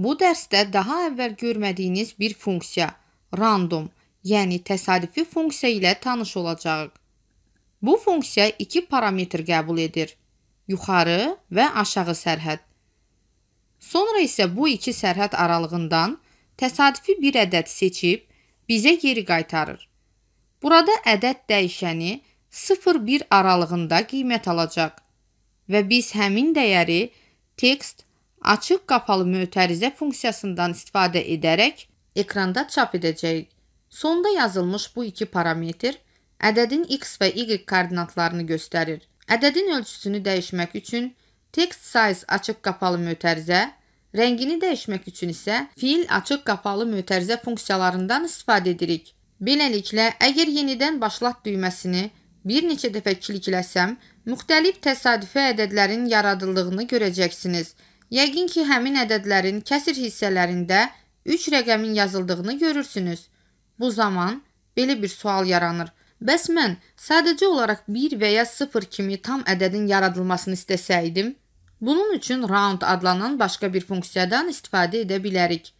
Bu dərsdə daha əvvəl görmədiyiniz bir funksiya, random, yəni təsadüfi funksiya ilə tanış olacağıq. Bu funksiya iki parametr qəbul edir: yuxarı və aşağı sərhəd. Sonra isə bu iki sərhəd aralığından təsadüfi bir ədəd seçib bizə geri qaytarır. Burada ədəd dəyişəni 0-1 aralığında qiymət alacaq və biz həmin dəyəri tekst açıq-qapalı mötərizə funksiyasından istifadə edərək ekranda çap edəcəyik. Sonda yazılmış bu iki parametr ədədin x və y koordinatlarını göstərir. Ədədin ölçüsünü dəyişmək üçün text size açıq-qapalı mötərizə, rəngini dəyişmək üçün isə fiil açıq-qapalı mötərizə funksiyalarından istifadə edirik. Beləliklə, əgər yenidən başlat düyməsini bir neçə dəfə klikləsəm, müxtəlif təsadüfi ədədlərin yaradıldığını görəcəksiniz. Yəqin ki, həmin ədədlərin kəsir hissələrində 3 rəqəmin yazıldığını görürsünüz. Bu zaman belə bir sual yaranır. Bəs mən sadəcə olaraq 1 və ya 0 kimi tam ədədin yaradılmasını istəsəydim, bunun üçün round adlanan başqa bir funksiyadan istifadə edə bilərik.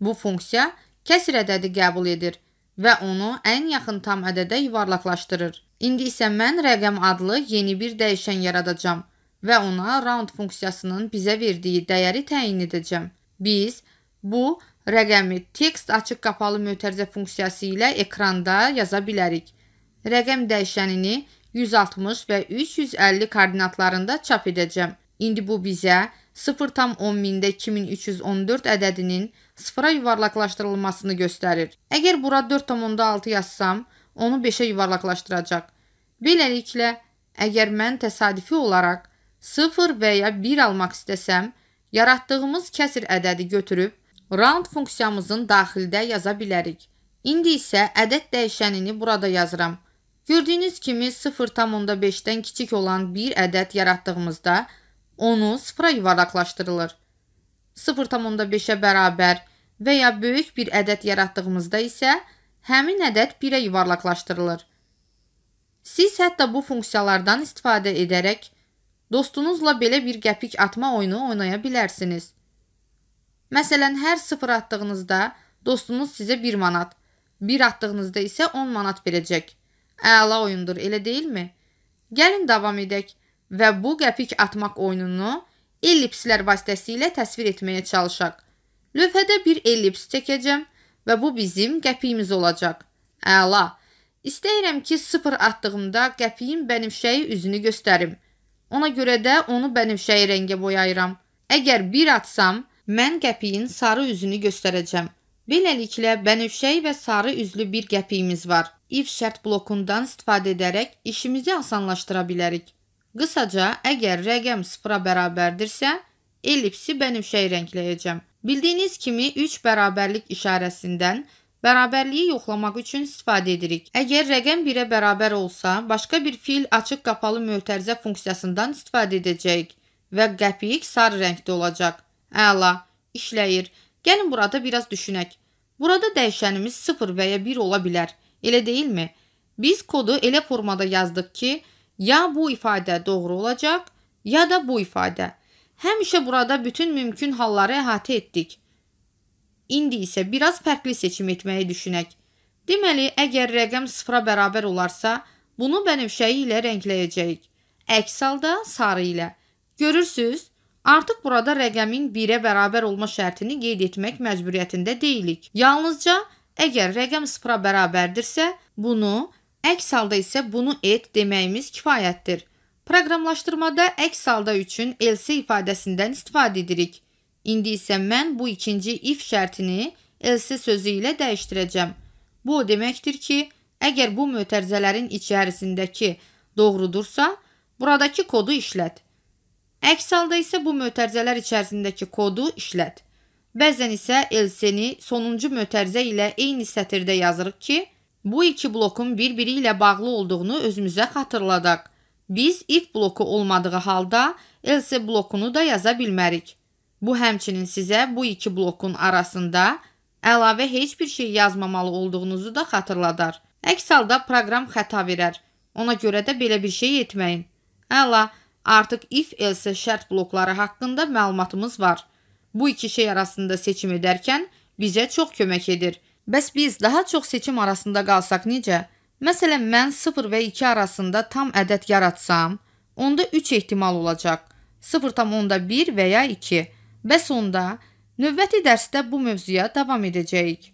Bu funksiya kəsir ədədi qəbul edir və onu ən yaxın tam ədədə yuvarlaqlaşdırır. İndi isə mən rəqəm adlı yeni bir dəyişən yaradacağam və ona round funksiyasının bizə verdiyi dəyəri təyin edəcəm. Biz bu rəqəmi text açıq qapalı mötərizə funksiyası ilə ekranda yaza bilərik. Rəqəm dəyişənini 160 və 350 koordinatlarında çap edəcəm. İndi bu bizə 0,10.000-də 2314 ədədinin sıfıra yuvarlaqlaşdırılmasını göstərir. Əgər bura 4,6 yazsam, onu 5-ə yuvarlaqlaşdıracaq. Beləliklə, əgər mən təsadüfi olaraq 0 və ya 1 almaq istəsəm, yaratdığımız kəsir ədədi götürüb round funksiyamızın daxildə yaza bilərik. İndi isə ədəd dəyişənini burada yazıram. Gördüyünüz kimi 0,5-dən kiçik olan bir ədəd yaratdığımızda onu sıfıra yuvarlaqlaşdırılır. 0,5-ə bərabər və ya böyük bir ədəd yaratdığımızda isə həmin ədəd 1-ə yuvarlaqlaşdırılır. Siz hətta bu funksiyalardan istifadə edərək Dostunuzla belə bir qəpik atma oyunu oynaya bilərsiniz. Məsələn, hər 0 atdığınızda dostunuz sizə 1 manat, 1 atdığınızda isə 10 manat verəcək. Əla oyundur, elə deyilmi? Gəlin davam edək və bu qəpik atmaq oyununu ellipslər vasitəsilə təsvir etməyə çalışaq. Lövhədə bir ellips çəkəcəm və bu bizim qəpiyimiz olacaq. Əla. İstəyirəm ki, 0 atdığımda qəpiyin bənövşəyi üzünü göstərim. Ona görə də onu bənövşəyi rəngə boyayıram. Əgər bir atsam, mən qəpiyin sarı üzünü göstərəcəm. Beləliklə, bənövşəyi və sarı üzlü bir qəpiyimiz var. İf şərt blokundan istifadə edərək işimizi asanlaşdıra bilərik. Qısaca, əgər rəqəm sıfıra bərabərdirsə, ellipsi bənövşəyi rəngləyəcəm. Bildiyiniz kimi 3 bərabərlik işarəsindən Bərabərliyi yoxlamaq üçün istifadə edirik. Əgər rəqəm 1-ə bərabər olsa, başqa bir fiil açıq-qapalı mötərizə funksiyasından istifadə edəcəyik və qəpik sarı rəngdə olacaq. Əla, işləyir. Gəlin burada biraz düşünək. Burada dəyişənimiz 0 və ya 1 ola bilər. Elə deyilmi? Biz kodu elə formada yazdıq ki, ya bu ifadə doğru olacaq, ya da bu ifadə. Həmişə burada bütün mümkün halları əhatə etdik. İndi isə biraz fərqli seçim etməyi düşünək. Deməli, əgər rəqəm 0-a bərabər olarsa, bunu bənövşəyi ilə rəngləyəcəyik. Əks halda sarı ilə. Görürsüz, artıq burada rəqəmin 1-ə bərabər olma şərtini qeyd etmək məcburiyyətində deyilik. Yalnızca əgər rəqəm 0-a bərabərdirsə, bunu, əks halda isə bunu et deməyimiz kifayətdir. Proqramlaşdırmada əks halda üçün else ifadəsindən istifadə edirik. İndi isə mən bu ikinci if şərtini else sözü ilə dəyişdirəcəm. Bu o deməkdir ki, əgər bu mötərzələrin içərisindəki doğrudursa, buradakı kodu işlət. Əks halda isə bu mötərzələr içərisindəki kodu işlət. Bəzən isə else-ni sonuncu mötərzə ilə eyni sətirdə yazırıq ki, bu iki blokun bir-biri ilə bağlı olduğunu özümüzə xatırladaq. Biz if bloku olmadığı halda else blokunu da yaza bilmərik. Bu həmçinin sizə bu iki blokun arasında əlavə heç bir şey yazmamalı olduğunuzu da xatırladar. Əks halda proqram xəta verər. Ona görə də belə bir şey etməyin. Əla, artıq if else şərt blokları haqqında məlumatımız var. Bu iki şey arasında seçim edərkən bizə çox kömək edir. Bəs biz daha çox seçim arasında qalsaq necə? Məsələn, mən 0 və 2 arasında tam ədəd yaratsam, onda 3 ehtimal olacaq. 0.1 və ya 2 və sonda növbəti dərsdə bu mövzuya davam edəcəyik.